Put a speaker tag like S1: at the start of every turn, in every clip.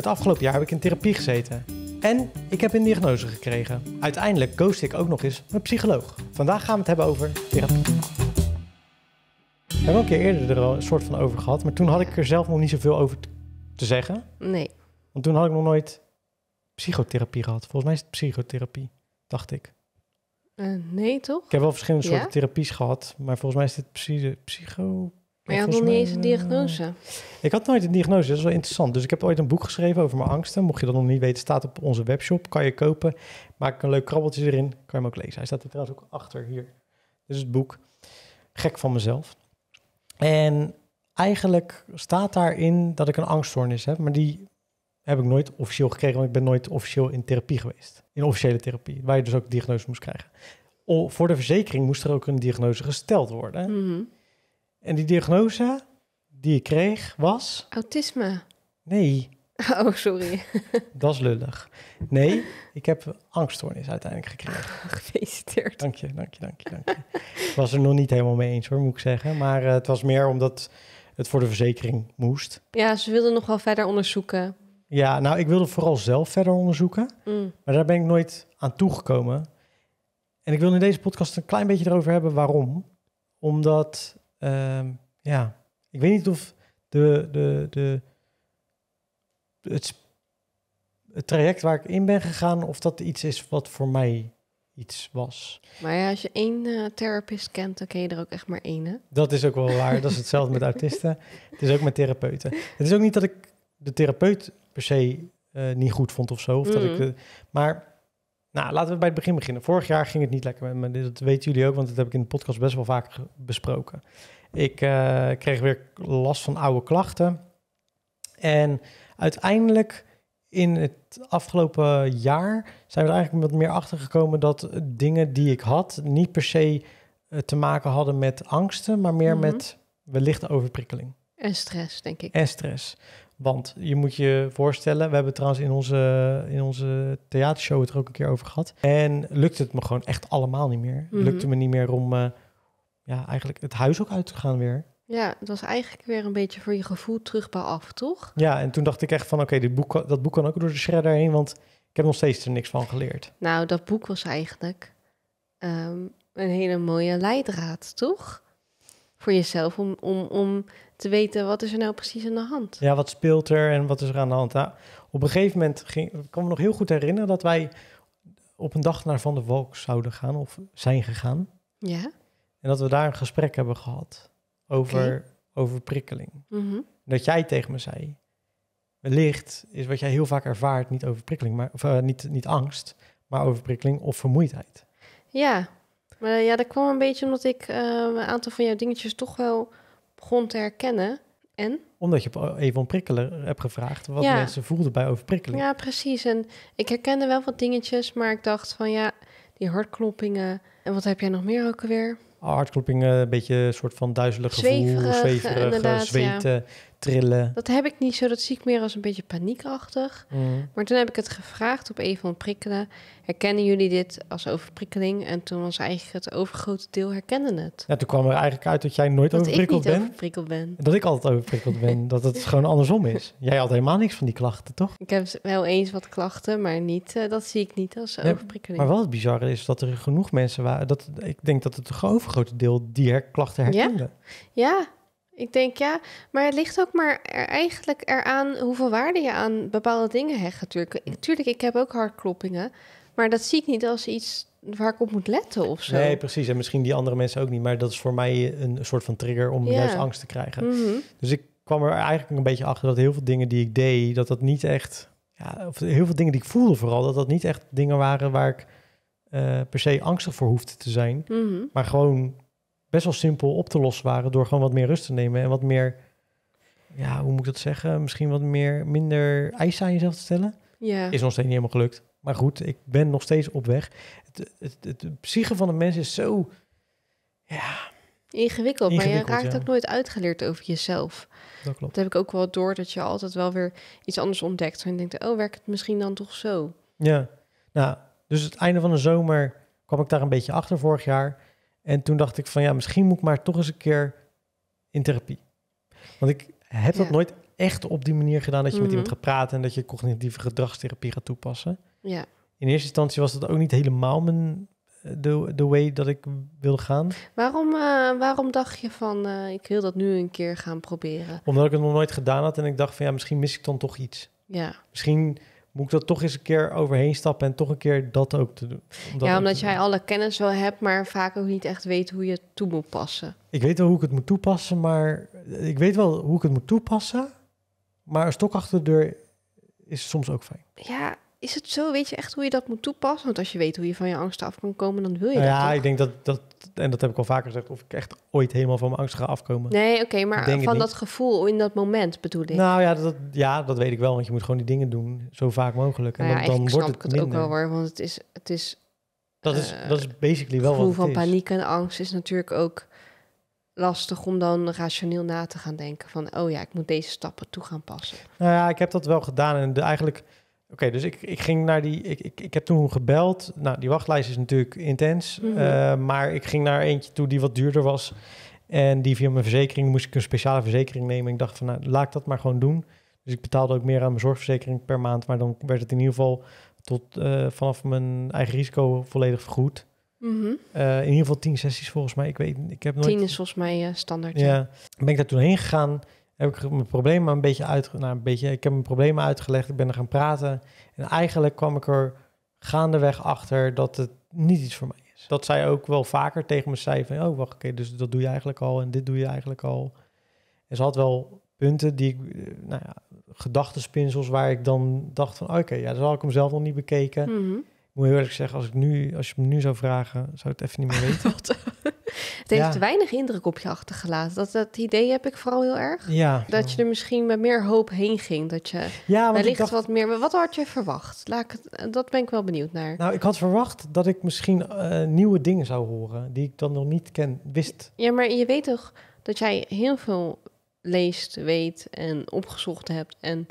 S1: Het afgelopen jaar heb ik in therapie gezeten. En ik heb een diagnose gekregen. Uiteindelijk ghost ik ook nog eens mijn psycholoog. Vandaag gaan we het hebben over therapie. We hebben een keer eerder er een soort van over gehad, maar toen had ik er zelf nog niet zoveel over te zeggen. Nee. Want toen had ik nog nooit psychotherapie gehad. Volgens mij is het psychotherapie, dacht ik.
S2: Eh, nee, toch? Ik heb wel verschillende soorten
S1: therapies gehad, maar volgens mij is het psycho...
S2: Maar je had nog niet eens een eh, diagnose.
S1: Ik had nooit een diagnose, dat is wel interessant. Dus ik heb ooit een boek geschreven over mijn angsten. Mocht je dat nog niet weten, staat op onze webshop. Kan je kopen. Maak ik een leuk krabbeltje erin. Kan je hem ook lezen. Hij staat er trouwens ook achter hier. Dit is het boek. Gek van mezelf. En eigenlijk staat daarin dat ik een angststoornis heb. Maar die heb ik nooit officieel gekregen, want ik ben nooit officieel in therapie geweest. In officiële therapie, waar je dus ook diagnose moest krijgen. O, voor de verzekering moest er ook een diagnose gesteld worden. Mm en die diagnose die ik kreeg was...
S2: Autisme. Nee. Oh, sorry.
S1: dat is lullig. Nee, ik heb angststoornis uiteindelijk gekregen.
S2: gefeliciteerd. Dank je, dank je, dank je, dank je.
S1: ik was er nog niet helemaal mee eens hoor, moet ik zeggen. Maar eh, het was meer omdat het voor de verzekering moest.
S2: Ja, ze wilden nog wel verder onderzoeken.
S1: Ja, nou, ik wilde vooral zelf verder onderzoeken. Mm. Maar daar ben ik nooit aan toegekomen. En ik wil in deze podcast een klein beetje erover hebben waarom. Omdat Ehm, ja, ik weet niet of de, de, de, het, traject waar ik in ben gegaan, of dat iets is wat voor mij iets was.
S2: Maar ja, als je één uh, therapist kent, dan ken je er ook echt maar één,
S1: Dat is ook wel waar. dat is hetzelfde met autisten. Het is ook met therapeuten. Het is ook niet dat ik de therapeut per se eh, niet goed vond of zo. Of dat ik mm. de, maar nou, laten we bij het begin beginnen. Vorig jaar ging het niet lekker met me. Dat weten jullie ook, want dat heb ik in de podcast best wel vaak besproken. Ik eh, kreeg weer last van oude klachten. En uiteindelijk in het afgelopen jaar zijn we er eigenlijk met meer achter gekomen dat dingen die ik had niet per se eh, te maken hadden met angsten, maar meer mhm. met wellicht overprikkeling.
S2: En stress, denk ik. En
S1: stress. Want je moet je voorstellen, we hebben trouwens in onze, in onze theatershow het er ook een keer over gehad. En lukte het me gewoon echt allemaal niet meer. Mm -hmm. Lukte me niet meer om eh, ja, eigenlijk het huis ook uit te gaan weer.
S2: Ja, het was eigenlijk weer een beetje voor je gevoel terugbouw af, toch?
S1: Ja, en toen dacht ik echt van oké, dit boek, dat boek kan ook door de shredder heen, want ik heb nog steeds er niks van geleerd.
S2: Nou, dat boek was eigenlijk ehm, een hele mooie leidraad, toch? voor jezelf om, om, om te weten wat is er nou precies aan de hand.
S1: Ja, wat speelt er en wat is er aan de hand? Nou, op een gegeven moment ging, ik kan me nog heel goed herinneren dat wij op een dag naar Van der Wolk zouden gaan of zijn gegaan. Ja. En dat we daar een gesprek hebben gehad over, over prikkeling. Mhm. Dat jij tegen me zei, wellicht is wat jij heel vaak ervaart niet over prikkeling, maar, of eh, niet, niet angst, maar overprikkeling of vermoeidheid.
S2: Ja, maar eh, ja, dat kwam een beetje omdat ik ehm, een aantal van jouw dingetjes toch wel begon te herkennen. En?
S1: Omdat je even eh, om prikkelen hebt gevraagd wat ja. mensen voelden bij overprikkeling. Ja,
S2: precies. En ik herkende wel wat dingetjes, maar ik dacht van ja, die hartkloppingen. En wat heb jij nog meer ook alweer?
S1: Hartkloppingen, een beetje een soort van duizelig gevoel, zweverig, zweverig zweten trillen.
S2: Dat heb ik niet zo. Dat zie ik meer als een beetje paniekachtig. Mm. Maar toen heb ik het gevraagd op een van prikkelen. Herkennen jullie dit als overprikkeling? En toen was eigenlijk het overgrote deel herkennen het.
S1: Ja, toen kwam er eigenlijk uit dat jij nooit overprikkeld bent. Dat ik niet overprikkeld ben. dat ik altijd overprikkeld ben. dat het gewoon andersom is. Jij had helemaal niks van die klachten, toch?
S2: Ik heb wel eens wat klachten, maar niet, eh, dat zie ik niet als overprikkeling. Maar wat
S1: bizar bizarre is dat er genoeg mensen waren. Dat, ik denk dat het overgrote deel die her klachten herkende.
S2: ja ik denk ja, maar het ligt ook maar er eigenlijk eraan hoeveel waarde je aan bepaalde dingen hecht natuurlijk. tuurlijk, ik heb ook hartkloppingen, maar dat zie ik niet als iets waar ik op moet letten of zo. Nee,
S1: precies. En misschien die andere mensen ook niet, maar dat is voor mij een soort van trigger om juist angst te krijgen. Mhm. Dus ik kwam er eigenlijk een beetje achter dat heel veel dingen die ik deed, dat dat niet echt, ja, of heel veel dingen die ik voelde vooral, dat dat niet echt dingen waren waar ik eh, per se angstig voor hoefde te zijn, mhm. maar gewoon best wel simpel op te lossen waren door gewoon wat meer rust te nemen en wat meer, ja, hoe moet ik dat zeggen? Misschien wat meer, minder eisen aan jezelf te stellen. Ja. Is nog steeds niet helemaal gelukt. Maar goed, ik ben nog steeds op weg. Het, het, het, het psyche van de mens is zo,
S2: ja, Ingewikkeld, maar je raakt ook nooit uitgeleerd over jezelf. Dat klopt. Dat heb ik ook wel door, dat je altijd wel weer iets anders ontdekt. En denkt, oh, werkt het misschien dan toch zo?
S1: Ja, nou, dus het einde van de zomer kwam ik daar een beetje achter vorig jaar. En toen dacht ik van ja, misschien moet ik maar toch eens een keer in therapie. Want ik heb dat nooit echt op die manier gedaan dat je met mhm. iemand gaat praten en dat je cognitieve gedragstherapie gaat toepassen. Ja. In eerste instantie was dat ook niet helemaal mijn, eh, de, way dat ik wilde gaan.
S2: Waarom, eh, waarom dacht je van eh, ik wil dat nu een keer gaan proberen?
S1: Omdat ik het nog nooit gedaan had en ik dacht van ja, misschien mis ik dan toch iets. Ja. Misschien moet ik dat toch eens een keer overheen stappen en toch een keer dat ook te doen. ja, omdat jij
S2: alle kennis wel hebt, maar vaak ook niet echt weet hoe je het toe moet passen.
S1: Ik weet wel hoe ik het moet toepassen, maar ik weet wel hoe ik het moet toepassen. Maar een stok achter de deur is soms ook fijn.
S2: Ja, is het zo? Weet je echt hoe je dat moet toepassen? Want als je weet hoe je van je angsten af kan komen, dan wil je nou dat Ja, ik
S1: denk dat, dat, en dat heb ik al vaker gezegd, of ik echt ooit helemaal van mijn angst ga afkomen. Nee,
S2: oké, maar van dat gevoel in dat moment bedoel ik. Nou ja dat,
S1: ja, dat weet ik wel, want je moet gewoon die dingen doen, zo vaak mogelijk. En nou ja, dan, dan wordt het, het ook wel
S2: hoor, want het is... Het is dat is, eh, dat
S1: is basically wel het gevoel van paniek
S2: en angst is natuurlijk ook lastig om dan rationeel na te gaan denken van... oh ja, ik moet deze stappen toe gaan passen.
S1: Nou ja, ik heb dat wel gedaan en de, eigenlijk Oké, dus ik, ik ging naar die. Ik, ik, ik heb toen gebeld. Nou, die wachtlijst is natuurlijk intens. Mhm. Eh, maar ik ging naar eentje toe die wat duurder was. En die via mijn verzekering moest ik een speciale verzekering nemen. Ik dacht van nou, laat ik dat maar gewoon doen. Dus ik betaalde ook meer aan mijn zorgverzekering per maand. Maar dan werd het in ieder geval tot eh, vanaf mijn eigen risico volledig vergoed. Mhm. Eh, in ieder geval tien sessies volgens mij. Ik weet, ik heb nooit... Tien
S2: is volgens mij standaard. Ja. ja.
S1: Ben ik daar toen heen gegaan heb ik mijn problemen een beetje uit, nou een beetje, ik heb mijn problemen uitgelegd, ik ben er gaan praten. En eigenlijk kwam ik er gaandeweg achter dat het niet iets voor mij is. Dat zij ook wel vaker tegen me zei van, oh wacht, oké, dus dat doe je eigenlijk al en dit doe je eigenlijk al. En ze had wel punten die ik, eh, nou ja, gedachtenspinsels waar ik dan dacht van, oh, oké, ja, dat had ik hem zelf nog niet bekeken. Mhm. Ik moet heel eerlijk zeggen, als, ik nu, als je me nu zou vragen, zou ik het even niet meer weten. het heeft
S2: weinig indruk op je achtergelaten. Dat, dat idee heb ik vooral heel erg. Ja, dat je er misschien met meer hoop heen ging. Dat je ja, wellicht wat meer... Maar wat had je verwacht? Laat dat ben ik wel benieuwd naar. Nou, ik
S1: had verwacht dat ik misschien eh, nieuwe dingen zou horen... die ik dan nog niet ken, wist.
S2: Ja, maar je weet toch dat jij heel veel leest, weet en opgezocht hebt... en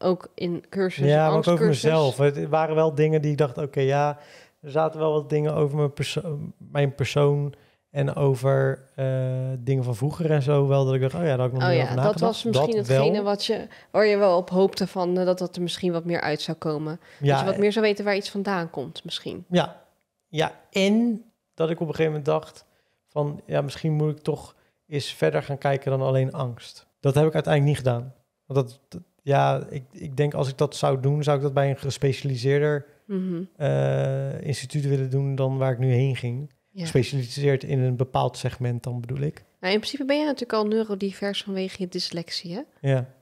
S2: ook in cursus. Ja, maar ook over mezelf.
S1: Het waren wel dingen die ik dacht, oké, ja, er zaten wel wat dingen over mijn, perso mijn persoon en over eh, dingen van vroeger en zo wel dat ik dacht, oh ja, dat ik nog oh, ja, Dat was misschien hetgene wat
S2: je, waar je wel op hoopte van eh, dat dat er misschien wat meer uit zou komen. Ja, dat je wat eh, meer zou weten waar iets vandaan komt misschien.
S1: Ja, ja. En dat ik op een gegeven moment dacht van, ja, misschien moet ik toch eens verder gaan kijken dan alleen angst. Dat heb ik uiteindelijk niet gedaan. Want dat ja, ik, ik denk als ik dat zou doen, zou ik dat bij een gespecialiseerder mhm. eh, instituut willen doen dan waar ik nu heen ging. Ja. Gespecialiseerd in een bepaald segment dan bedoel ik.
S2: Nou, in principe ben je natuurlijk al neurodivers vanwege je dyslexie, hè?
S1: Ja,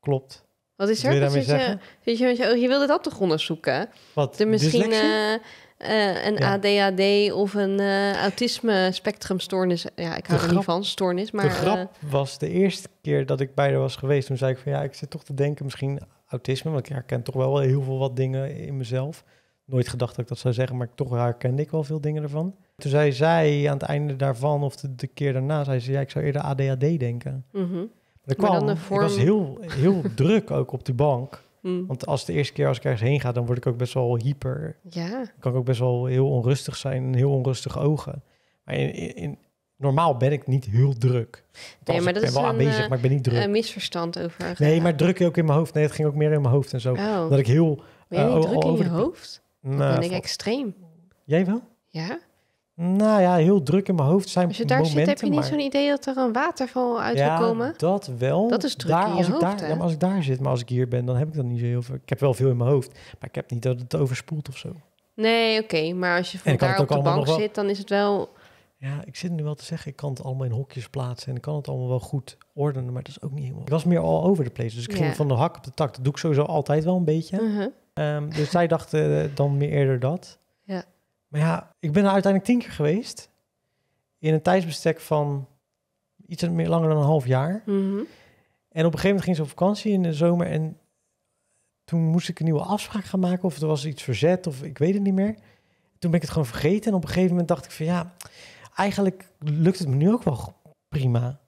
S1: klopt. Wat is er? Wat wil je,
S2: Je, je, oh, je, wilde dat toch onderzoeken? Wat? De misschien eh, eh, een ADHD of een uh, eh, autisme spectrumstoornis. Ja, ik hou er niet van, stoornis. Maar, de eh, grap
S1: was de eerste keer dat ik bij haar was geweest. Toen zei ik van ja, ik zit toch te denken misschien autisme. Want ik herken toch wel heel veel wat dingen in mezelf. Nooit gedacht dat ik dat zou zeggen, maar toch herkende ik wel veel dingen ervan. Toen zei zij aan het einde daarvan, of de, keer daarna, zei ze ja, ik zou eerder ADHD denken. Mm Dat kwam, maar dan de vorm... was heel, heel druk ook op die bank. Mm. Want als de eerste keer als ik ergens heen ga, dan word ik ook best wel hyper. Ja. Kan ik ook best wel heel onrustig zijn, heel onrustig ogen. Maar in, in, normaal ben ik niet heel druk. Nee, maar dat ik ben is wel een, aanwezig, eh, maar ik ben niet druk. Een
S2: misverstand over. Nee, maar druk
S1: ook in mijn hoofd. Nee, het ging ook meer in mijn hoofd en zo. Oh. Dat ik heel. Ben je eh, druk oh, in je hoofd?
S2: Nou, ben ik extreem. Jij wel? Ja.
S1: Nou ja, heel druk in mijn hoofd zijn Als dus je daar zit, heb je niet zo'n
S2: idee dat er een waterval uit ja, komen?
S1: dat wel. Dat is druk in je als hoofd, ik daar, ja, maar als ik daar zit, maar als ik hier ben, dan heb ik dat niet zo heel veel. Ik heb wel veel in mijn hoofd, maar ik heb niet dat het
S2: overspoelt of zo. Nee, oké. maar als je van daar op de bank zit, dan is
S1: het wel... Ja, ik zit nu wel te zeggen, ik kan het allemaal in hokjes plaatsen... en ik kan het allemaal wel goed ordenen, maar dat is ook niet helemaal... Ik was meer al over the place, dus ik ging van de hak op de tak. Dat doe ik sowieso altijd wel een beetje. Uh-huh. Ehm, dus zij dachten eh, dan meer eerder dat. Ja. Maar ja, ik ben er uiteindelijk tien keer geweest. In een tijdsbestek van iets meer langer dan een half jaar. Mhm. En op een gegeven moment ging ze op vakantie in de zomer. En toen moest ik een nieuwe afspraak gaan maken. Of er was iets verzet, of ik weet het niet meer. Toen ben ik het gewoon vergeten. En op een gegeven moment dacht ik van ja, eigenlijk lukt het me nu ook wel prima.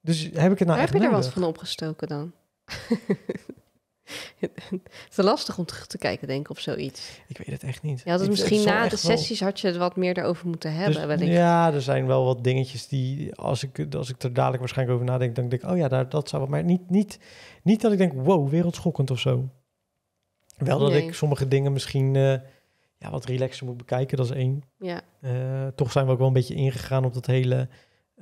S1: Dus heb ik het nou echt Heb je er wat
S2: van opgestoken dan? het is lastig om terug te kijken, denk ik, of zoiets. Ik weet het echt niet. Ja, dus misschien na de sessies had je het wat meer erover moeten dus hebben.
S1: ja, er zijn wel wat dingetjes die, als ik, als ik er dadelijk waarschijnlijk over nadenk, dan denk ik, oh ja, daar, dat zou wat Maar niet, niet, niet dat ik denk, wow, wereldschokkend of zo. Wel dat ik sommige dingen misschien eh, ja, wat relaxer moet bekijken, dat is één. Ja. Eh, toch zijn we ook wel een beetje ingegaan op dat hele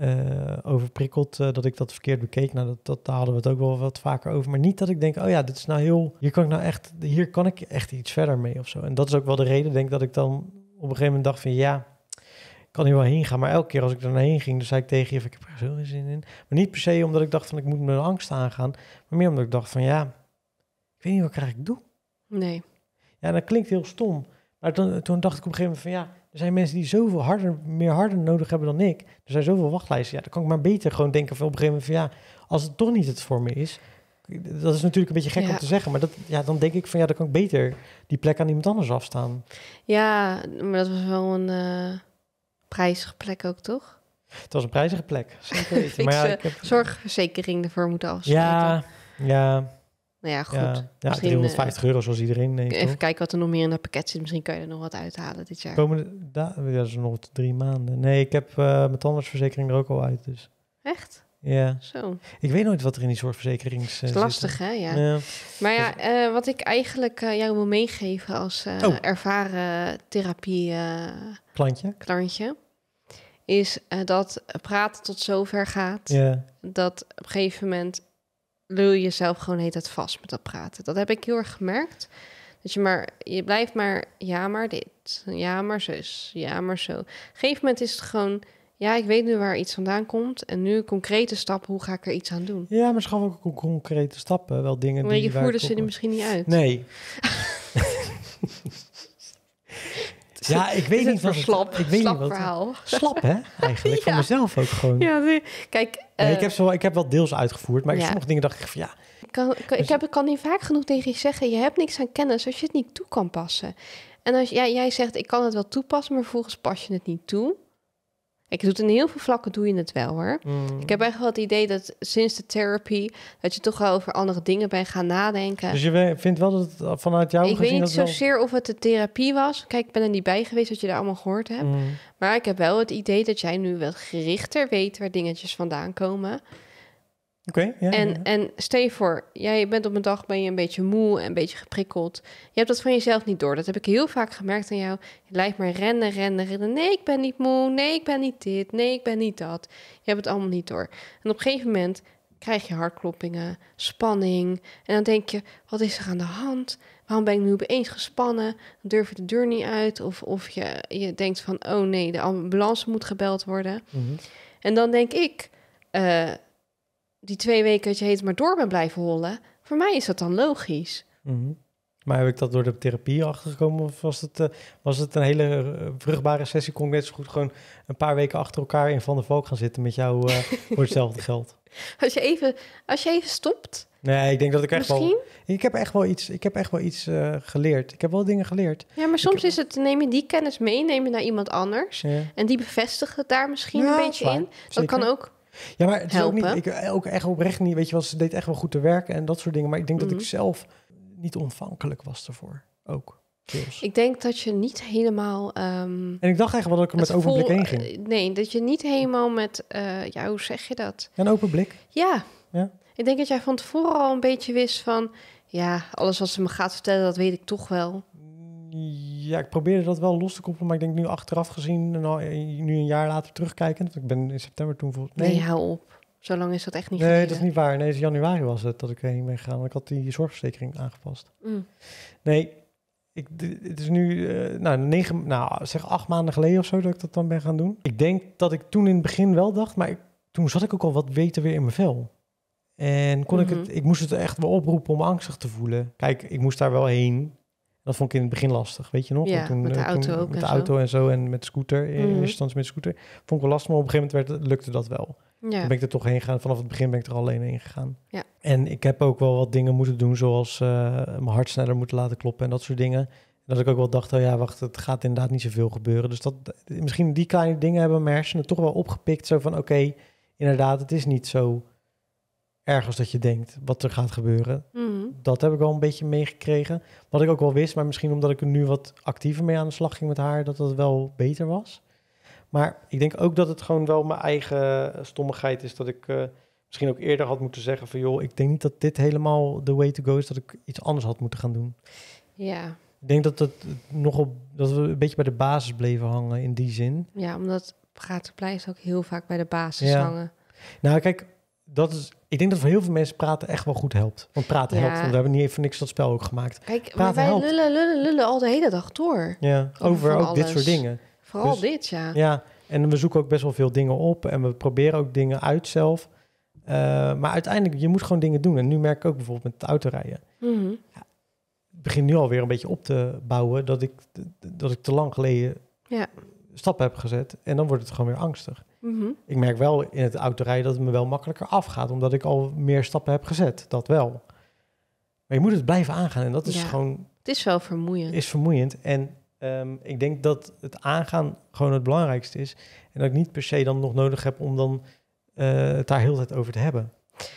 S1: uh, overprikkeld eh, dat ik dat verkeerd bekeek. Nou, dat, dat, daar hadden we het ook wel wat vaker over. Maar niet dat ik denk, oh ja, dit is nou heel. Hier kan ik nou echt, hier kan ik echt iets verder mee of zo. En dat is ook wel de reden, denk dat ik dan op een gegeven moment dacht van ja, ik kan hier wel heen gaan. Maar elke keer als ik er nou heen ging, dan zei ik tegen je, ik heb er zo zin in. Maar niet per se omdat ik dacht van ik moet mijn angst aangaan. Maar meer omdat ik dacht van ja, ik weet niet wat ik eigenlijk doe. Nee. Ja, dat klinkt heel stom. Maar toen, toen dacht ik op een gegeven moment van ja er zijn mensen die zoveel harder, meer harder nodig hebben dan ik. Er zijn zoveel wachtlijsten. Ja, dan kan ik maar beter gewoon denken van op een gegeven moment van ja, als het toch niet het voor me is. Dat is natuurlijk een beetje gek om te zeggen, maar dat, ja, dan denk ik van ja, dan kan ik beter die plek aan iemand anders afstaan.
S2: Ja, maar dat was wel een eh, prijzige plek ook, toch?
S1: Het was een prijzige plek, zeker weten. maar ja, ik heb...
S2: zorgverzekering ervoor moeten
S1: afsluiten. Ja, ja. Nou ja, goed. Ja, ja 350 eh, euro zoals iedereen. Neemt, even
S2: kijken wat er nog meer in dat pakket zit. Misschien kan je er nog wat uithalen dit jaar. Komende,
S1: da, ja, dat is nog drie maanden. Nee, ik heb uh, mijn tandartsverzekering er ook al uit. Dus. Echt? Ja. Zo. Ik weet nooit wat er in die zorgverzekering zit. Eh, is lastig, hè? Ja. ja.
S2: Maar ja, wat ik eigenlijk jou wil meegeven als oh. ervaren therapie... Klantje is dat praten tot zover gaat. Ja. Dat op een gegeven moment lul jezelf gewoon heet het vast met dat praten. Dat heb ik heel erg gemerkt. Dat je maar, je blijft maar, ja maar dit, ja maar zus, ja maar zo. Op een gegeven moment is het gewoon, ja ik weet nu waar iets vandaan komt. En nu concrete stappen, hoe ga ik er iets aan doen?
S1: Ja, maar schoon ook concrete stappen, wel dingen maar die... je voerde ze er misschien niet uit. Nee.
S2: Ja, ik weet niet van slap, ik weet slap niet wat, verhaal. Slap, hè?
S1: Eigenlijk. ja. Voor mezelf ook gewoon.
S2: Ja, kijk. ik, eh, heb
S1: zo, ik heb wel deels uitgevoerd, maar ja. sommige dingen dacht ik van ja.
S2: Kan, kan, dus ik heb, ik kan niet vaak genoeg tegen je zeggen: je hebt niks aan kennis als je het niet toe kan passen. En als jij, jij zegt: ik kan het wel toepassen, maar vervolgens pas je het niet toe. Ik doe het in heel veel vlakken, doe je het wel hoor. Mm. Ik heb echt wel het idee dat sinds de therapie dat je toch wel over andere dingen bent gaan nadenken. Dus
S1: je vindt wel dat het eh, vanuit jou. Ik weet niet zozeer
S2: of het de therapie was. Kijk, ik ben er niet bij geweest wat je daar allemaal gehoord hebt. Mm. Maar ik heb wel het idee dat jij nu wel gerichter weet waar dingetjes vandaan komen. Oké. ja, en, ja. en stel je voor, jij bent op een dag ben je een beetje moe en een beetje geprikkeld. Je hebt dat van jezelf niet door. Dat heb ik heel vaak gemerkt aan jou. Je lijkt maar rennen, rennen, rennen. Nee, ik ben niet moe. Nee, ik ben niet dit. Nee, ik ben niet dat. Je hebt het allemaal niet door. En op een gegeven moment krijg je hartkloppingen, spanning. En dan denk je, wat is er aan de hand? Waarom ben ik nu opeens gespannen? Dan durf je de deur niet uit. Of, of je, je denkt van, oh nee, de ambulance moet gebeld worden. Mhm. En dan denk ik... Eh, die twee weken dat je heet maar door bent blijven hollen, voor mij is dat dan logisch. Mhm.
S1: Maar heb ik dat door de therapie achtergekomen? Of was het, eh, was het een hele eh, vruchtbare sessie? Kon ik net zo goed gewoon een paar weken achter elkaar in Van der Valk gaan zitten met jou eh, voor hetzelfde geld?
S2: Als je even, als je even stopt.
S1: Nee, ik denk dat ik echt Misschien? wel.
S2: Ik heb echt wel iets, ik
S1: heb echt wel iets geleerd. Ik heb wel dingen geleerd.
S2: Ja, maar soms is het neem je die kennis mee, neem je naar iemand anders. En die bevestigt het daar misschien een beetje in. Dat kan ook
S1: ja, maar het is ook niet, ik, ook echt oprecht niet, weet je wel, ze deed echt wel goed te werken en dat soort dingen. Maar ik denk dat ik mhm. zelf niet ontvankelijk was daarvoor, ook.
S2: Ik denk dat je niet helemaal. Ehm, en ik dacht eigenlijk wel dat ik er met overblik heen ging. Eh, nee, dat je niet helemaal met. Eh, ja, hoe zeg je dat?
S1: Een open blik. Ja. ja.
S2: Ik denk dat jij van tevoren al een beetje wist van. Ja, alles wat ze me gaat vertellen, dat weet ik toch wel.
S1: Ja, ik probeerde dat wel los te koppelen, maar ik denk nu achteraf gezien, eh, nu een jaar later terugkijkend, ik ben in september toen volgens nee. nee, hou
S2: op. Zo lang is dat echt niet Nee, dat is niet
S1: waar. Nee, in januari was het dat ik heen ben gegaan, want ik had die zorgverzekering aangepast. Mm. Nee, ik, het is nu, eh, nou, negen, nou, zeg acht maanden geleden of zo dat ik dat dan ben gaan doen. Ik denk dat ik toen in het begin wel dacht, maar toen zat ik ook al wat weten weer in mijn vel. En kon ik het, mhm. ik moest het echt wel oproepen om angstig te voelen. Kijk, ik moest daar wel heen. Dat vond ik in het begin lastig, weet je nog? met de eh, auto ook Met de auto en zo en met scooter, in eerste mhm. instantie met scooter. Vond ik wel lastig, maar op een gegeven moment werd, lukte dat wel. Ja. Toen ben ik er toch heen gegaan. Vanaf het begin ben ik er alleen heen gegaan. Ja. En ik heb ook wel wat dingen moeten doen, zoals eh, mijn hart sneller moeten laten kloppen en dat soort dingen. Dat ik ook wel dacht, oh ja, wacht, het gaat inderdaad niet zoveel gebeuren. Dus dat, misschien die kleine dingen hebben mijn hersenen toch wel opgepikt. Zo van, oké, inderdaad, het is niet zo ergens dat je denkt wat er gaat gebeuren. Mhm. Dat heb ik wel een beetje meegekregen. Wat ik ook wel wist, maar misschien omdat ik er nu wat actiever mee aan de slag ging met haar, dat dat wel beter was. Maar ik denk ook dat het gewoon wel mijn eigen stommigheid is. Dat ik eh, misschien ook eerder had moeten zeggen van joh, ik denk niet dat dit helemaal de way to go is. Dat ik iets anders had moeten gaan doen. Ja. Ik denk dat, nog op dat we een beetje bij de basis bleven hangen in die zin.
S2: Ja, omdat gaat blijft ook heel vaak bij de basis ja. hangen.
S1: Nou kijk, dat is ik denk dat voor heel veel mensen praten echt wel goed helpt. Want praten helpt, want we hebben niet even niks dat spel ook gemaakt.
S2: Kijk, praten maar wij lullen, lullen, lullen al de hele dag door. Ja, over, ook dit soort dingen. Vooral dus dit, ja.
S1: Ja, en we zoeken ook best wel veel dingen op en we proberen ook dingen uit zelf. Eh, maar uiteindelijk, je moet gewoon dingen doen. En nu merk ik ook bijvoorbeeld met het autorijden.
S2: Mm -hmm. ja,
S1: ik begin nu alweer een beetje op te bouwen dat ik, dat ik te lang geleden ja. stappen heb gezet. En dan wordt het gewoon weer angstig. Mhm. Ik merk wel in het autorijden dat het me wel makkelijker afgaat, omdat ik al meer stappen heb gezet. Dat wel. Maar je moet het blijven aangaan en dat is gewoon.
S2: Het is wel vermoeiend. Is
S1: vermoeiend. En ehm, ik denk dat het aangaan gewoon het belangrijkste is. En dat ik niet per se dan nog nodig heb om dan eh, het daar heel de tijd over te hebben.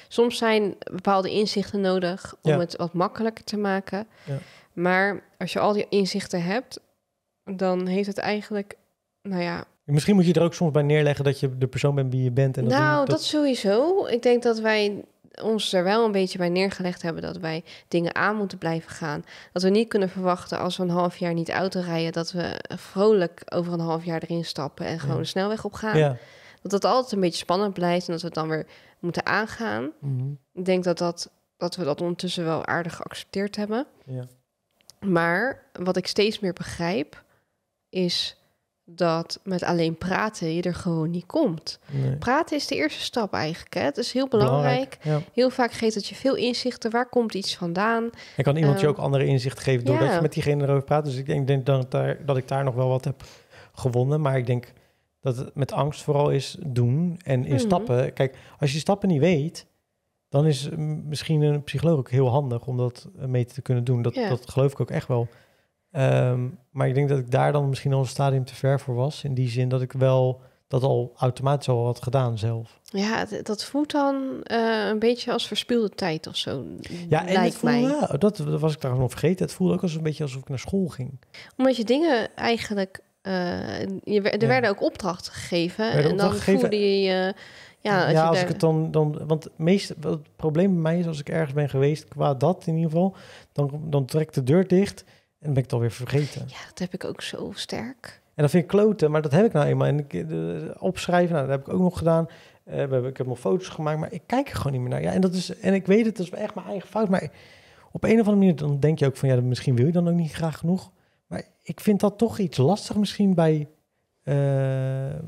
S2: Soms zijn bepaalde inzichten nodig om het wat makkelijker te maken. Ja. Maar als je al die inzichten hebt, dan heeft het eigenlijk, nou ja,
S1: Misschien moet je er ook soms bij neerleggen dat je de persoon bent wie je bent. En dat nou, dat...
S2: sowieso. Ik denk dat wij ons er wel een beetje bij neergelegd hebben dat wij dingen aan moeten blijven gaan. Dat we niet kunnen verwachten als we een half jaar niet auto rijden, dat we vrolijk over een half jaar erin stappen en gewoon de snelweg op gaan. Dat dat altijd een beetje spannend blijft en dat we het dan weer moeten aangaan. Mhm. Ik denk dat, dat, dat we dat ondertussen wel aardig geaccepteerd hebben. Ja. Maar wat ik steeds meer begrijp is dat met alleen praten je er gewoon niet komt. Praten is de eerste stap eigenlijk. Hè? Het is heel belangrijk. Heel vaak geeft dat je veel inzichten. Waar komt iets vandaan? En kan iemand je ehm, ook
S1: andere inzichten geven doordat je met diegene erover praat. Dus ik denk, denk dat, dat ik daar nog wel wat heb gewonnen. Maar ik denk dat het met angst vooral is doen en in mhm. stappen. Kijk, als je stappen niet weet, dan is misschien een psycholoog ook heel handig om dat mee te kunnen doen. Dat, dat geloof ik ook echt wel. Ehm, maar ik denk dat ik daar dan misschien al een stadium te ver voor was. In die zin dat ik wel dat al automatisch al had gedaan zelf.
S2: Ja, dat voelt dan eh, een beetje als verspilde tijd of zo. Ja, en ik voelde, ja,
S1: dat, was ik daar nog vergeten. Het voelde ook als een beetje alsof ik naar school ging.
S2: Omdat je dingen eigenlijk. Eh, er werden ook opdrachten gegeven. En dan gegeven. voelde je. ja, als, ja, als ik het
S1: dan, dan. Want het, het probleem bij mij is als ik ergens ben geweest, qua dat in ieder geval, dan, dan trek de deur dicht. En ben ik het alweer vergeten. Ja,
S2: dat heb ik ook zo sterk.
S1: En dat vind ik kloten, maar dat heb ik nou eenmaal. En ik, eh, opschrijven, nou, dat heb ik ook nog gedaan. Uh, ik heb nog foto's gemaakt, maar ik kijk er gewoon niet meer naar. Ja, en, dat is, en ik weet het, dat is echt mijn eigen fout. Maar op een of andere manier dan denk je ook van... ja, misschien wil je dan ook niet graag genoeg. Maar ik vind dat toch iets lastig misschien bij... Eh,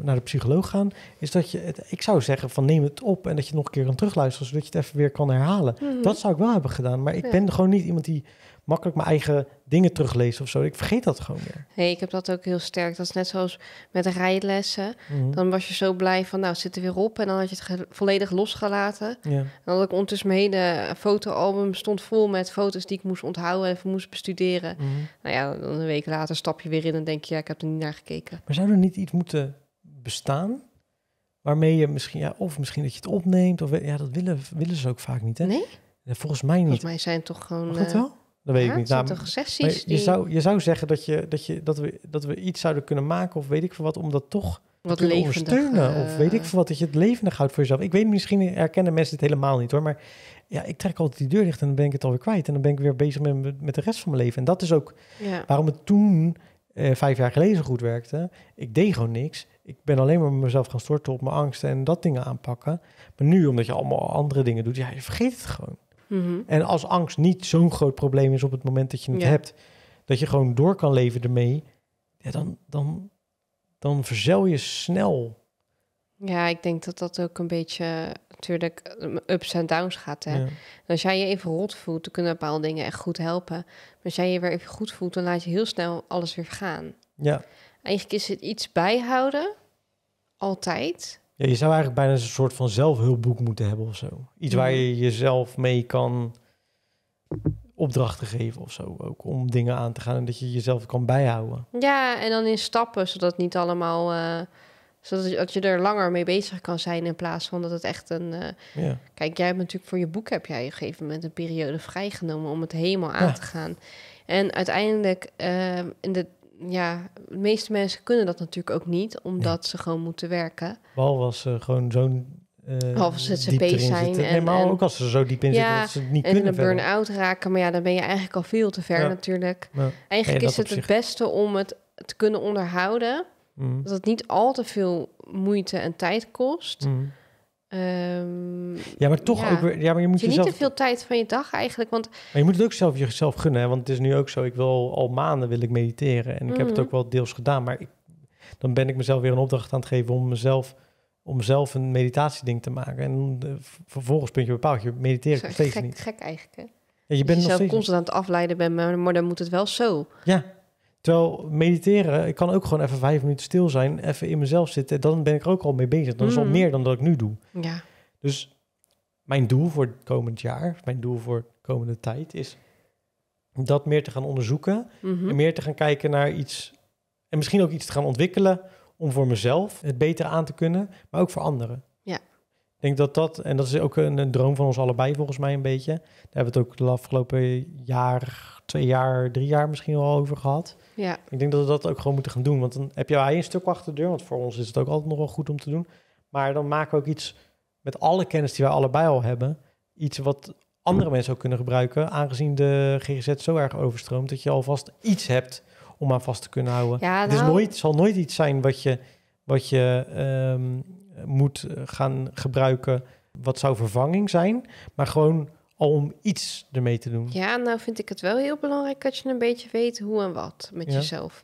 S1: naar de psycholoog gaan, is dat je het, ik zou zeggen van neem het op en dat je nog een keer kan terugluisteren, zodat je het even weer kan herhalen. Mhm. Dat zou ik wel hebben gedaan, maar ik ben gewoon niet iemand die makkelijk mijn eigen dingen teruglezen of zo. Ik vergeet dat gewoon weer.
S2: Nee, ik heb dat ook heel sterk. Dat is net zoals met rijlessen. Mhm. Dan was je zo blij van, nou, zit er weer op. En dan had je het volledig losgelaten. Ja. En dan had ik ondertussen mijn hele fotoalbum stond vol met foto's die ik moest onthouden en even moest bestuderen. Mhm. Nou ja, dan een week later stap je weer in en denk je, ja, ik heb er niet naar gekeken. Maar zou
S1: er niet iets moeten bestaan waarmee je misschien, ja, of misschien dat je het opneemt, of ja, dat willen, willen ze ook vaak niet, hè? Nee. volgens mij niet. Volgens
S2: mij zijn toch gewoon. Mag eh, wel? Dat weet ik niet. Nou, sessies je, die... zou,
S1: je zou zeggen dat, je, dat, je, dat, we, dat we iets zouden kunnen maken of weet ik veel wat, om dat toch wat te ondersteunen. Eh, of weet ik veel wat, dat je het levendig houdt voor jezelf. Ik weet misschien herkennen mensen dit helemaal niet hoor, maar ja, ik trek altijd die deur dicht en dan ben ik het alweer kwijt. En dan ben ik weer bezig met, met de rest van mijn leven. En dat is ook waarom het toen, eh, vijf jaar geleden, zo goed werkte. Ik deed gewoon niks. Ik ben alleen maar mezelf gaan storten op mijn angsten en dat dingen aanpakken. Maar nu, omdat je allemaal andere dingen doet, ja, je vergeet het gewoon. Mhm. En als angst niet zo'n groot probleem is op het moment dat je het hebt, dat je gewoon door kan leven ermee, ja, dan, dan, dan verzel je snel.
S2: Ja, ik denk dat dat ook een beetje eh, natuurlijk eh, ups en downs gaat. Hè? Als jij je even rot voelt, dan kunnen bepaalde dingen echt goed helpen. Maar als jij je weer even goed voelt, dan laat je heel snel alles weer gaan. Ja. Eigenlijk is het iets bijhouden, altijd.
S1: Ja, je zou eigenlijk bijna een soort van zelfhulpboek moeten hebben of zo. Iets waar je jezelf mee kan opdrachten geven of zo. Ook om dingen aan te gaan en dat je jezelf kan bijhouden.
S2: Ja, en dan in stappen, zodat niet allemaal. Eh, zodat je, dat je er langer mee bezig kan zijn in plaats van dat het echt een. Eh, ja. Kijk, jij hebt natuurlijk voor je boek heb jij op een gegeven moment een periode vrijgenomen om het helemaal aan te gaan. En uiteindelijk, ehm, in de, ja, de meeste mensen kunnen dat natuurlijk ook niet, omdat ze gewoon moeten werken.
S1: Behalve was ze gewoon zo'n. Uh, Behalve ze zijn. En, nee, maar en, ook als ze zo diep in zitten dat ze niet kunnen. En een burn-out
S2: raken, maar ja, dan ben je eigenlijk al veel te ver natuurlijk. Eigenlijk is het het beste om het te kunnen onderhouden. Mm. Dat het niet al te veel moeite en tijd kost. Mm. Ehm, ja, maar toch ook weer. Ja, maar je moet je niet te veel tijd van je dag eigenlijk. Want... Maar
S1: je moet het ook zelf jezelf gunnen. Hè? Want het is nu ook zo. Ik wil al maanden wil ik mediteren. En ik heb het mhm. ook wel deels gedaan. Maar ik, dan ben ik mezelf weer een opdracht aan het geven om mezelf om zelf een meditatieding te maken. En eh, vervolgens vervolgens puntje bepaald. Je mediteert nog steeds gek, niet.
S2: Gek eigenlijk. Hè? je bent zelf nog constant aan het afleiden maar dan moet het wel zo.
S1: Ja, zo mediteren, ik kan ook gewoon even vijf minuten stil zijn, even in mezelf zitten. Dan ben ik er ook al mee bezig. Dat is al mm. meer dan dat ik nu doe. Ja. Dus mijn doel voor het komend jaar, mijn doel voor de komende tijd, is dat meer te gaan onderzoeken. Mhm. En meer te gaan kijken naar iets. En misschien ook iets te gaan ontwikkelen om voor mezelf het beter aan te kunnen, maar ook voor anderen. Ja. Ik denk dat dat, en dat is ook een, een droom van ons allebei volgens mij een beetje. Daar hebben we het ook de afgelopen jaar twee jaar, drie jaar misschien al over gehad. Ja. Ik denk dat we dat ook gewoon moeten gaan doen. Want dan heb je een stuk achter deur. Want voor ons is het ook altijd nog wel goed om te doen. Maar dan maken we ook iets met alle kennis die wij allebei al hebben. Iets wat andere mensen ook kunnen gebruiken. Aangezien de GGZ zo erg overstroomt. Dat je alvast iets hebt om aan vast te kunnen houden. Ja, Het is nou- nooit, zal nooit iets zijn wat je, wat je ehm, moet gaan gebruiken. Wat zou vervanging zijn. Maar gewoon om iets ermee te doen.
S2: Ja, nou vind ik het wel heel belangrijk dat je een beetje weet hoe en wat met jezelf.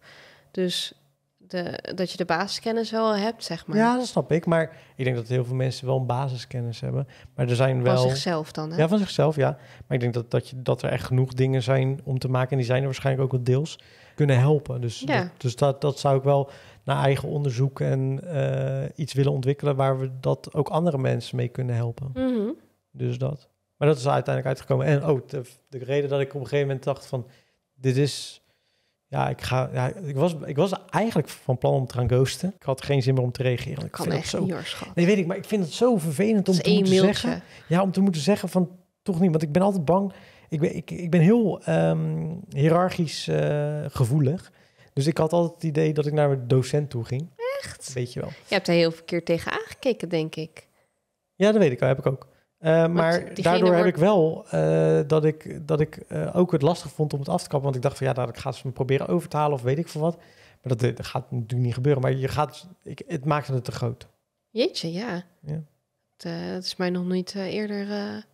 S2: Dus de, dat je de basiskennis wel hebt, zeg maar. Ja, dat
S1: snap ik. Maar ik denk dat heel veel mensen wel een basiskennis hebben. Maar er zijn wel... Van zichzelf dan, hè? Ja, van zichzelf, ja. Maar ik denk dat, dat, je, dat er echt genoeg dingen zijn om te maken... en die zijn er waarschijnlijk ook wel deels kunnen helpen. Dus, ja. dat, dus dat, dat zou ik wel naar eigen onderzoek en eh, iets willen ontwikkelen... waar we dat ook andere mensen mee kunnen helpen. Mhm. Dus dat. Maar dat is uiteindelijk uitgekomen. En ook de, de reden dat ik op een gegeven moment dacht van, dit is... Ja, ik, ga, ja, ik, was, ik was eigenlijk van plan om te gaan ghosten. Ik had geen zin meer om te reageren. ik kan vind echt zo, niet hoor, Nee, weet ik, maar ik vind het zo vervelend om te moeten zeggen... Ja, om te moeten zeggen van, toch niet. Want ik ben altijd bang. Ik ben, ik, ik ben heel um, hiërarchisch eh, gevoelig. Dus ik had altijd het idee dat ik naar mijn docent toe ging. Echt? Weet je wel. Je
S2: hebt daar heel verkeerd tegen aangekeken, denk ik.
S1: Ja, dat weet ik al. Heb ik ook. Eh, maar daardoor heb ik wel eh, dat ik, dat ik eh, ook het lastig vond om het af te kappen. Want ik dacht van ja, nou, ik ga ze proberen over te halen of weet ik veel wat. Maar dat, dat gaat natuurlijk niet gebeuren. Maar je gaat, dus, ik, het maakte het te groot.
S2: Jeetje, ja. ja. Het, is mij nog niet eerder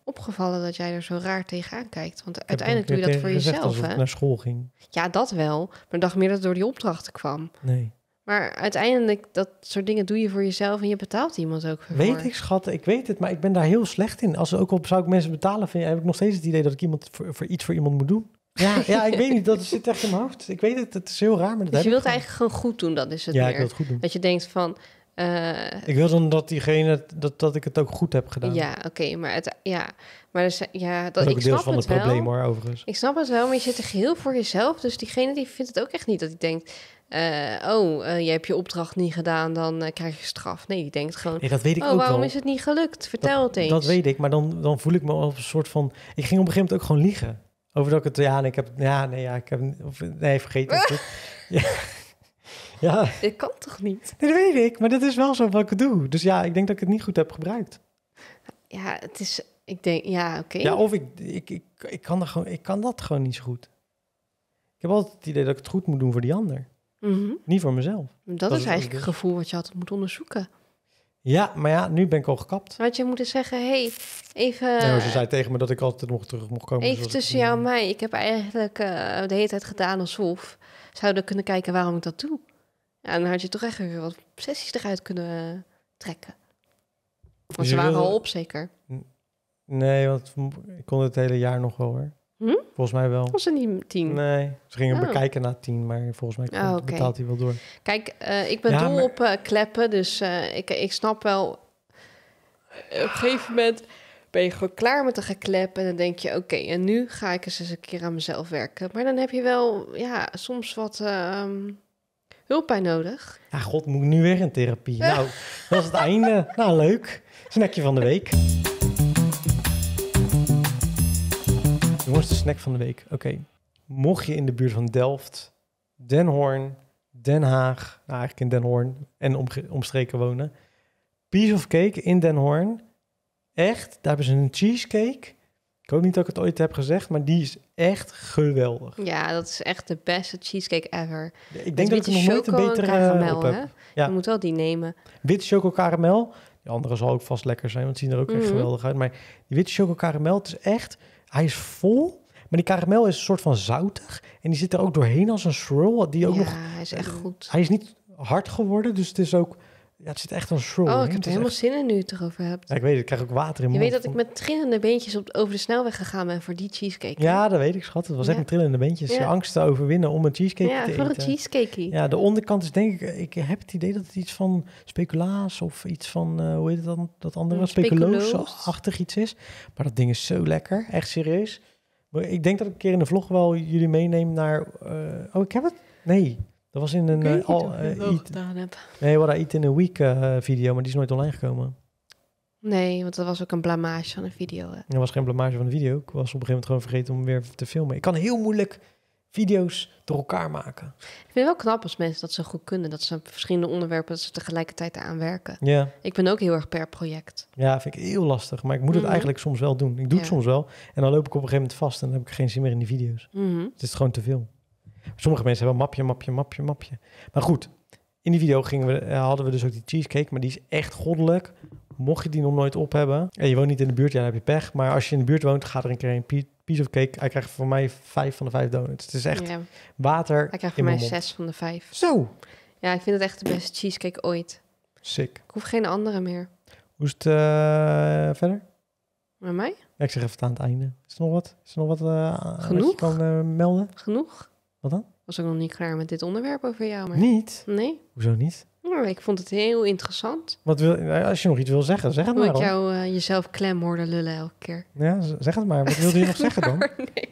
S2: opgevallen dat jij er zo raar tegenaan kijkt. Want uiteindelijk doe je dat voor jezelf. hè? naar school ging. Ja, dat wel. Maar ik dacht meer dat het door die opdrachten kwam. Nee. Maar uiteindelijk, dat soort dingen doe je voor jezelf en je betaalt iemand ook voor. Weet ik, schat, ik weet het, maar ik ben daar heel
S1: slecht in. Als ook op zou ik mensen betalen, vind, heb ik nog steeds het idee dat ik iemand voor, voor iets voor iemand moet doen. Ja, ja, ik weet niet,
S2: dat zit echt in mijn hoofd. Ik weet het, het is heel raar, maar dat dus je wilt eigenlijk gewoon goed doen, dat is het Ja, ik wil het goed doen. Dat je denkt van... Eh, ik wil
S1: dan dat diegene, dat, dat ik het ook goed heb gedaan. Ja,
S2: oké, maar het, ja, maar dus, ja, dat, is ook ik deel van het, het probleem hoor, overigens. Ik snap het wel, maar je zit er geheel voor jezelf. Dus diegene die vindt het ook echt niet dat hij denkt... Eh, oh, uh, eh, je hebt je opdracht niet gedaan, dan eh, krijg je straf. Nee, die denkt gewoon. dat weet ik oh, waarom is het niet gelukt? Vertel het eens. Dat weet
S1: ik, maar dan, dan voel ik me op een soort van. Ik ging op een gegeven moment ook gewoon liegen. Over dat ik het. Ja, nee, ik heb. Ja, nee, ja, ik heb. Of, nee, vergeet het. ja. ja.
S2: Dit kan toch
S1: niet? dat weet ik, maar dat is wel zo wat ik doe. Dus ja, ik denk dat ik het niet goed heb gebruikt.
S2: Ja, het is. Ik denk, ja, oké. Ja, of ik,
S1: ik, ik, ik, kan dat gewoon, ik kan dat gewoon niet zo goed. Ik heb altijd het idee dat ik het goed moet doen voor die ander. Mhm. Niet voor mezelf. Dat, is eigenlijk het
S2: gevoel wat je altijd moet onderzoeken.
S1: Ja, maar ja, nu ben ik al gekapt.
S2: had je moet zeggen, hey, even... Nee, ze zei
S1: tegen me dat ik altijd nog terug mocht komen. Even tussen
S2: jou en mij. Ik heb eigenlijk eh, de hele tijd gedaan alsof... Zouden kunnen kijken waarom ik dat doe. Ja, dan had je toch echt weer wat sessies eruit kunnen eh, trekken. Want ze waren al op, zeker?
S1: Nee, want ik kon het hele jaar nog wel, hoor. Hm? Volgens mij wel. Was het
S2: niet tien? Nee, ze gingen oh. bekijken na tien, maar
S1: volgens mij oh, betaalt hij wel door.
S2: Kijk, eh, ik ben ja, dol op eh, kleppen, dus eh, ik, ik snap wel... Op een gegeven moment ben je gewoon klaar met de geklep en dan denk je... oké, en nu ga ik eens eens een keer aan mezelf werken. Maar dan heb je wel ja, soms wat ehm, hulp bij nodig.
S1: Ja, god, moet ik nu weer in therapie? nou, dat is het einde. Nou, leuk. Snackje van de week. Jongens, snack van de week. Oké, mocht je in de buurt van Delft, Den Hoorn, Den Haag, nou eigenlijk in Den Hoorn en omstreken wonen, piece of cake in Den Hoorn. Echt, daar hebben ze een cheesecake. Ik hoop niet dat ik het ooit heb gezegd, maar die is echt geweldig.
S2: Ja, dat is echt de beste cheesecake ever. ik denk dat ik nog nooit een betere eh, heb. Ja. Je moet wel die nemen.
S1: Witte choco caramel. Die andere zal ook vast lekker zijn, want die zien er ook echt mhm. geweldig uit. Maar die witte choco caramel, het is echt hij is vol, maar die karamel is een soort van zoutig. En die zit er ook doorheen als een swirl. Die ook ja, hij is echt goed. Hij is niet hard geworden, dus het is ook ja, het zit echt een shroom. Oh, ik heb er helemaal
S2: zin in nu het erover hebt.
S1: Ja, ik weet het, ik krijg ook water in mijn Je weet dat ik met
S2: trillende beentjes op, over de snelweg gegaan ben voor die cheesecake.
S1: Ja, dat weet ik, schat. Het was echt met trillende beentjes. Je angst te overwinnen om een cheesecake te eten. Ja, voor een
S2: cheesecake. Ja,
S1: de onderkant is denk ik... Ik heb het idee dat het iets van speculaas of iets van... Eh, hoe heet het dan? Dat andere? Mm, speculoos-achtig iets is. Maar dat ding is zo lekker. Echt serieus. Ik denk dat ik een keer in de vlog wel jullie meeneem naar... Eh, oh, ik heb het? Nee. Dat was in een. Eh, al, uh, eat, heb. Nee, wat iets in een Week eh, video, maar die is nooit online gekomen.
S2: Nee, want dat was ook een blamage van een video.
S1: Er was geen blamage van de video. Ik was op een gegeven moment gewoon vergeten om weer te filmen. Ik kan heel moeilijk
S2: video's door elkaar maken. Ik vind het wel knap als mensen dat zo goed kunnen. Dat ze verschillende onderwerpen dat ze tegelijkertijd aanwerken. Ja. Ik ben ook heel erg per project.
S1: Ja, vind ik heel lastig. Maar ik moet het mhm. eigenlijk soms wel doen. Ik doe het soms wel. En dan loop ik op een gegeven moment vast en dan heb ik geen zin meer in die video's. Mhm. Het is gewoon te veel. Sommige mensen hebben mapje, mapje, mapje, mapje. Maar goed, in die video gingen we, eh, hadden we dus ook die cheesecake, maar die is echt goddelijk. Mocht je die nog nooit op hebben en je woont niet in de buurt, ja, dan heb je pech. Maar als je in de buurt woont, gaat er een keer een piece of cake. Hij krijgt voor mij vijf van de vijf donuts. Het is echt water. Hij krijgt voor mij zes
S2: van de vijf. Zo. Ja, ik vind het echt de beste cheesecake ooit. Sick. Ik hoef geen andere meer.
S1: Hoe is het eh, verder? Met mij? ik zeg even aan het einde. Is er nog wat? Is er nog wat uh, Genoeg? kan melden? Genoeg. Wat dan?
S2: Was ik nog niet klaar met dit onderwerp over jou. Maar... Niet? Nee. Hoezo niet? Nou, ik vond het heel interessant.
S1: Wat wil, eh, als je nog iets wil zeggen, zeg het maar. Ik jou
S2: uh, jezelf klem lullen elke keer.
S1: Ja, zeg het maar. Wat wilde je nog zeggen dan? nee.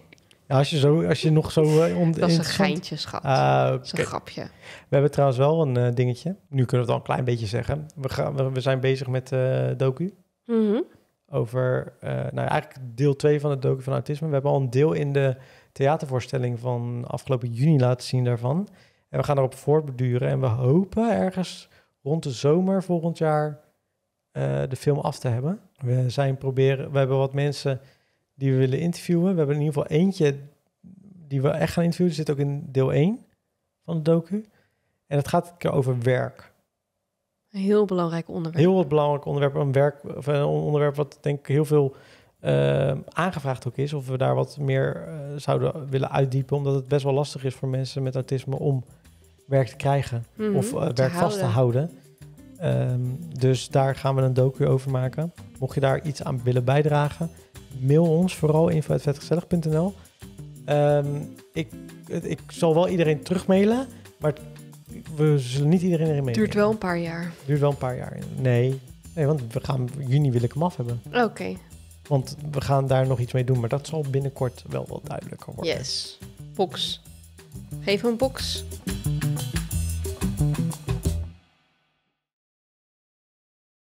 S1: als je, zo, als je nog zo... Uh, dat is een geintje, schat. Ah, dat is een grapje. We hebben trouwens wel een dingetje. Nu kunnen we het al een klein beetje zeggen. We, gaan, we, zijn bezig met docu. Mhm. Over, nou eigenlijk deel 2 van het docu van autisme. We hebben al een deel in de theatervoorstelling van afgelopen juni laten zien daarvan. En we gaan erop voortbeduren. En we hopen ergens rond de zomer volgend jaar eh, de film af te hebben. We, zijn proberen, we hebben wat mensen die we willen interviewen. We hebben in ieder geval eentje die we echt gaan interviewen. Die zit ook in deel 1 van de docu. En het gaat keer over werk.
S2: Een heel belangrijk onderwerp.
S1: Heel belangrijk onderwerp. Een, werk, of een onderwerp wat denk ik heel veel eh, aangevraagd ook is. Of we daar wat meer eh, zouden willen uitdiepen. Omdat het best wel lastig is voor mensen met autisme om werk te krijgen. Mhm, of eh, werk vast te houden. Ehm, dus daar gaan we een docu over maken. Mocht je daar iets aan willen bijdragen, mail ons vooral info.vetgezellig.nl. Um, ehm, ik, ik zal wel iedereen terugmailen, maar we zullen niet iedereen erin mailen. Duurt wel een paar jaar. Duurt wel een paar jaar. Nee, nee want we gaan juni wil ik hem af hebben. Oké. Want we gaan daar nog iets mee doen, maar dat zal binnenkort wel wat duidelijker worden.
S2: Yes. Box. Geef een box.